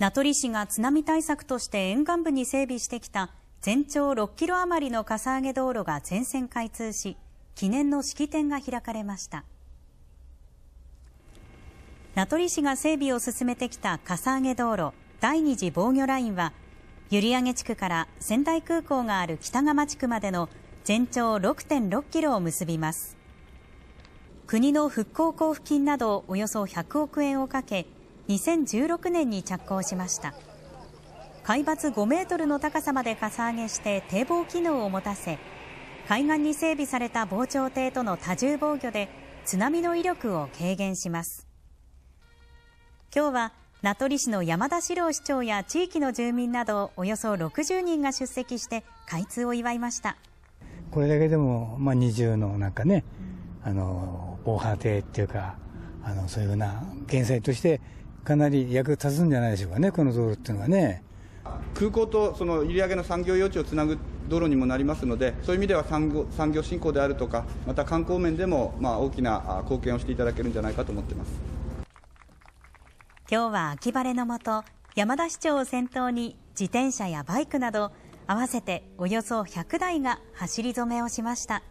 名取市が津波対策として沿岸部に整備してきた全長6キロ余りのかさ上げ道路が全線開通し、記念の式典が開かれました。名取市が整備を進めてきたかさ上げ道路第二次防御ラインは、閖上地区から仙台空港がある北釜地区までの全長6.6キロを結びます。国の復興交付金などおよそ100億円をかけ、2016年に着工しました海抜5メートルの高さまでかさ上げして堤防機能を持たせ海岸に整備された防潮堤との多重防御で津波の威力を軽減します今日は名取市の山田志郎市長や地域の住民などおよそ60人が出席して開通を祝いましたこれだけでも、まあ、二重のなんかね、あの防波堤っていうかあのそういうふうな減災としてかなり役立つんじゃないでしょうかね、この道路っていうのはね。空港とその閖上の産業用地をつなぐ道路にもなりますので、そういう意味では産業産業振興であるとか、また観光面でもまあ大きな貢献をしていただけるんじゃないかと思ってます今日は秋晴れの下、山田市長を先頭に自転車やバイクなど合わせておよそ100台が走り初めをしました。